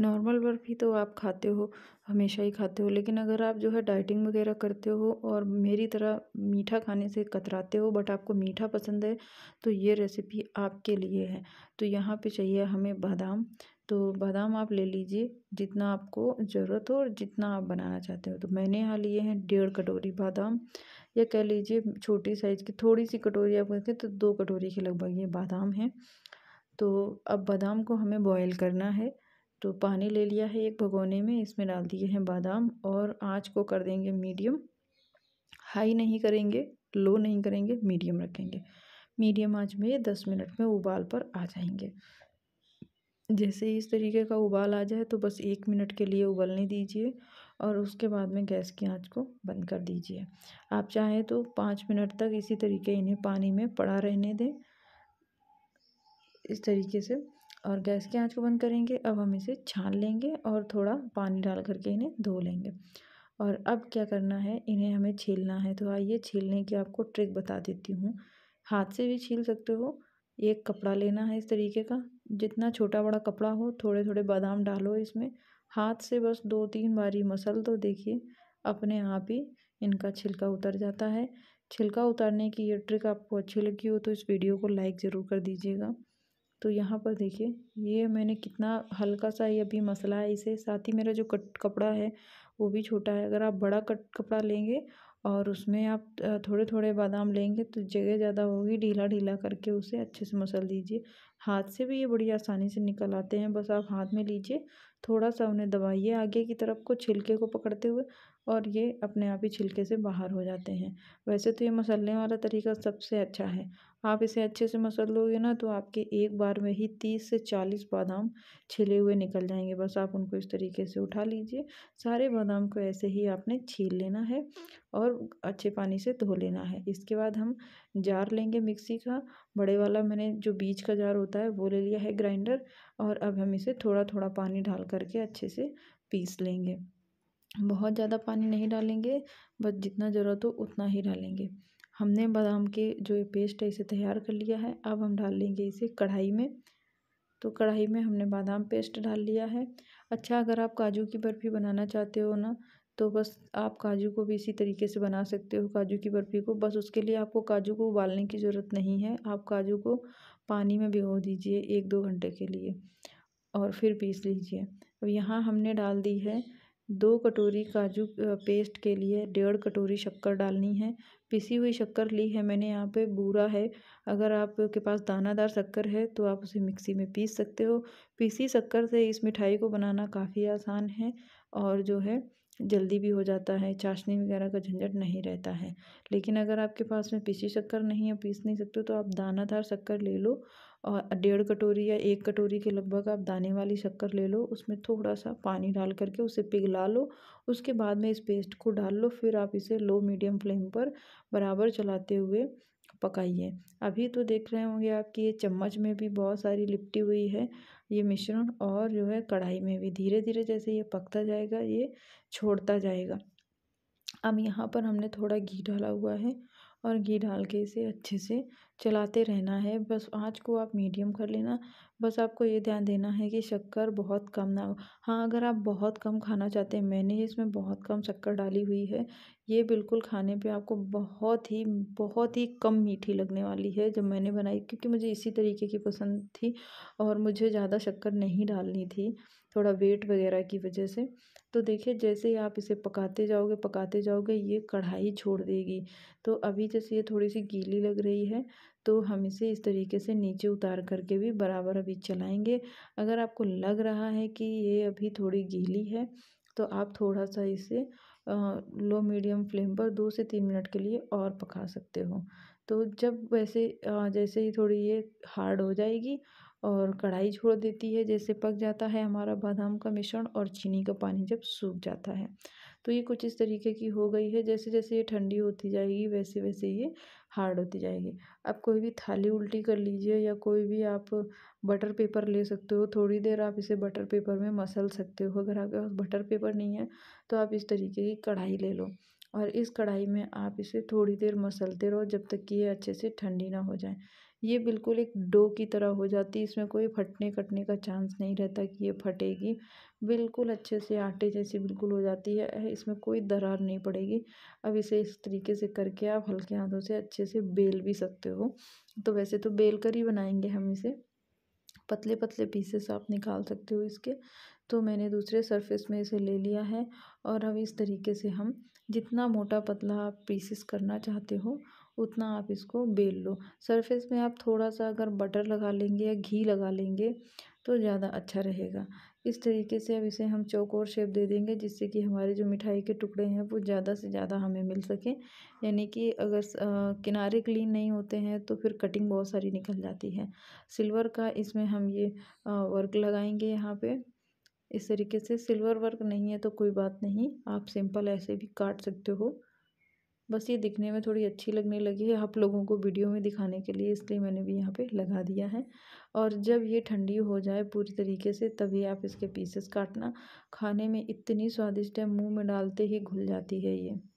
normal barfi तो आप खाते हो हमेशा ही खाते हो लेकिन अगर आप जो है डाइटिंग वगैरह करते हो और मेरी तरह मीठा खाने से कतराते हो बट आपको मीठा पसंद है तो ये रेसिपी आपके लिए है तो यहाँ पे चाहिए हमें बादाम तो बादाम आप ले लीजिए जितना आपको ज़रूरत हो और जितना आप बनाना चाहते हो तो मैंने यहाँ लिए हैं डेढ़ कटोरी बादाम या कह लीजिए छोटी साइज़ की थोड़ी सी कटोरी आप कहते हैं तो दो कटोरी के लगभग ये बादाम है तो अब बादाम को हमें बॉयल करना है तो पानी ले लिया है एक भगोने में इसमें डाल दिए हैं बादाम और आँच को कर देंगे मीडियम हाई नहीं करेंगे लो नहीं करेंगे मीडियम रखेंगे मीडियम आँच में दस मिनट में उबाल पर आ जाएंगे जैसे इस तरीके का उबाल आ जाए तो बस एक मिनट के लिए उबलने दीजिए और उसके बाद में गैस की आंच को बंद कर दीजिए आप चाहें तो पाँच मिनट तक इसी तरीके इन्हें पानी में पड़ा रहने दें इस तरीके से और गैस की आंच को बंद करेंगे अब हम इसे छान लेंगे और थोड़ा पानी डाल करके इन्हें धो लेंगे और अब क्या करना है इन्हें हमें छीलना है तो आइए छीलने की आपको ट्रिक बता देती हूँ हाथ से भी छील सकते हो एक कपड़ा लेना है इस तरीके का जितना छोटा बड़ा कपड़ा हो थोड़े थोड़े बादाम डालो इसमें हाथ से बस दो तीन बारी मसल तो देखिए अपने आप ही इनका छिलका उतर जाता है छिलका उतारने की ये ट्रिक आपको अच्छी लगी हो तो इस वीडियो को लाइक ज़रूर कर दीजिएगा तो यहाँ पर देखिए ये मैंने कितना हल्का सा ये अभी मसला है इसे साथ ही मेरा जो कट कपड़ा है वो भी छोटा है अगर आप बड़ा कट कपड़ा लेंगे और उसमें आप थोड़े थोड़े बादाम लेंगे तो जगह ज़्यादा होगी ढीला ढीला करके उसे अच्छे से मसल दीजिए हाथ से भी ये बड़ी आसानी से निकल आते हैं बस आप हाथ में लीजिए थोड़ा सा उन्हें दबाइए आगे की तरफ को छिलके को पकड़ते हुए और ये अपने आप ही छिलके से बाहर हो जाते हैं वैसे तो ये मसलने वाला तरीका सबसे अच्छा है आप इसे अच्छे से मसल लोगे ना तो आपके एक बार में ही तीस से चालीस बादाम छिले हुए निकल जाएंगे बस आप उनको इस तरीके से उठा लीजिए सारे बादाम को ऐसे ही आपने छील लेना है और अच्छे पानी से धो लेना है इसके बाद हम जार लेंगे मिक्सी का बड़े वाला मैंने जो बीज का जार होता है वो ले लिया है ग्राइंडर और अब हम इसे थोड़ा थोड़ा पानी डाल करके अच्छे से पीस लेंगे बहुत ज़्यादा पानी नहीं डालेंगे बस जितना ज़रूरत हो उतना ही डालेंगे हमने बादाम के जो ये पेस्ट है इसे तैयार कर लिया है अब हम डाल लेंगे इसे कढ़ाई में तो कढ़ाई में हमने बादाम पेस्ट डाल लिया है अच्छा अगर आप काजू की बर्फ़ी बनाना चाहते हो ना तो बस आप काजू को भी इसी तरीके से बना सकते हो काजू की बर्फ़ी को बस उसके लिए आपको काजू को उबालने की ज़रूरत नहीं है आप काजू को पानी में भिगो दीजिए एक दो घंटे के लिए और फिर पीस लीजिए अब यहाँ हमने डाल दी है दो कटोरी काजू पेस्ट के लिए डेढ़ कटोरी शक्कर डालनी है पिसी हुई शक्कर ली है मैंने यहाँ पे बूरा है अगर आपके पास दानादार शक्कर है तो आप उसे मिक्सी में पीस सकते हो पीसी शक्कर से इस मिठाई को बनाना काफ़ी आसान है और जो है जल्दी भी हो जाता है चाशनी वगैरह का झंझट नहीं रहता है लेकिन अगर आपके पास में पीसी शक्कर नहीं है पीस नहीं सकते तो आप दानादार शक्कर ले लो और डेढ़ कटोरी या एक कटोरी के लगभग आप दाने वाली शक्कर ले लो उसमें थोड़ा सा पानी डाल करके उसे पिघला लो उसके बाद में इस पेस्ट को डाल लो फिर आप इसे लो मीडियम फ्लेम पर बराबर चलाते हुए पकाइए अभी तो देख रहे होंगे आप कि ये चम्मच में भी बहुत सारी लिपटी हुई है ये मिश्रण और जो है कढ़ाई में भी धीरे धीरे जैसे ये पकता जाएगा ये छोड़ता जाएगा अब यहाँ पर हमने थोड़ा घी डाला हुआ है और घी डाल के इसे अच्छे से चलाते रहना है बस आँच को आप मीडियम कर लेना बस आपको ये ध्यान देना है कि शक्कर बहुत कम ना हो हाँ अगर आप बहुत कम खाना चाहते हैं मैंने इसमें बहुत कम शक्कर डाली हुई है ये बिल्कुल खाने पे आपको बहुत ही बहुत ही कम मीठी लगने वाली है जब मैंने बनाई क्योंकि मुझे इसी तरीके की पसंद थी और मुझे ज़्यादा शक्कर नहीं डालनी थी थोड़ा वेट वगैरह की वजह से तो देखिए जैसे ही आप इसे पकाते जाओगे पकाते जाओगे ये कढ़ाई छोड़ देगी तो अभी जैसे ये थोड़ी सी गीली लग रही है तो हम इसे इस तरीके से नीचे उतार करके भी बराबर अभी चलाएंगे अगर आपको लग रहा है कि ये अभी थोड़ी गीली है तो आप थोड़ा सा इसे लो मीडियम फ्लेम पर दो से तीन मिनट के लिए और पका सकते हो तो जब वैसे जैसे ही थोड़ी ये हार्ड हो जाएगी और कढ़ाई छोड़ देती है जैसे पक जाता है हमारा बादाम का मिश्रण और चीनी का पानी जब सूख जाता है तो ये कुछ इस तरीके की हो गई है जैसे जैसे ये ठंडी होती जाएगी वैसे वैसे ये हार्ड होती जाएगी अब कोई भी थाली उल्टी कर लीजिए या कोई भी आप बटर पेपर ले सकते हो थोड़ी देर आप इसे बटर पेपर में मसल सकते हो अगर आपके पास बटर पेपर नहीं है तो आप इस तरीके की कढ़ाई ले लो और इस कढ़ाई में आप इसे थोड़ी देर मसलते रहो जब तक कि ये अच्छे से ठंडी ना हो जाए ये बिल्कुल एक डो की तरह हो जाती है इसमें कोई फटने कटने का चांस नहीं रहता कि ये फटेगी बिल्कुल अच्छे से आटे जैसी बिल्कुल हो जाती है इसमें कोई दरार नहीं पड़ेगी अब इसे इस तरीके से करके आप हल्के हाथों से अच्छे से बेल भी सकते हो तो वैसे तो बेल कर ही बनाएंगे हम इसे पतले पतले पीसेस आप निकाल सकते हो इसके तो मैंने दूसरे सरफेस में इसे ले लिया है और अब इस तरीके से हम जितना मोटा पतला आप पीसेस करना चाहते हो उतना आप इसको बेल लो सरफेस में आप थोड़ा सा अगर बटर लगा लेंगे या घी लगा लेंगे तो ज़्यादा अच्छा रहेगा इस तरीके से अब इसे हम चौकोर शेप दे देंगे जिससे कि हमारे जो मिठाई के टुकड़े हैं वो ज़्यादा से ज़्यादा हमें मिल सकें यानी कि अगर किनारे क्लीन नहीं होते हैं तो फिर कटिंग बहुत सारी निकल जाती है सिल्वर का इसमें हम ये वर्क लगाएंगे यहाँ पे इस तरीके से सिल्वर वर्क नहीं है तो कोई बात नहीं आप सिंपल ऐसे भी काट सकते हो बस ये दिखने में थोड़ी अच्छी लगने लगी है आप लोगों को वीडियो में दिखाने के लिए इसलिए मैंने भी यहाँ पे लगा दिया है और जब ये ठंडी हो जाए पूरी तरीके से तभी आप इसके पीसेस काटना खाने में इतनी स्वादिष्ट है मुंह में डालते ही घुल जाती है ये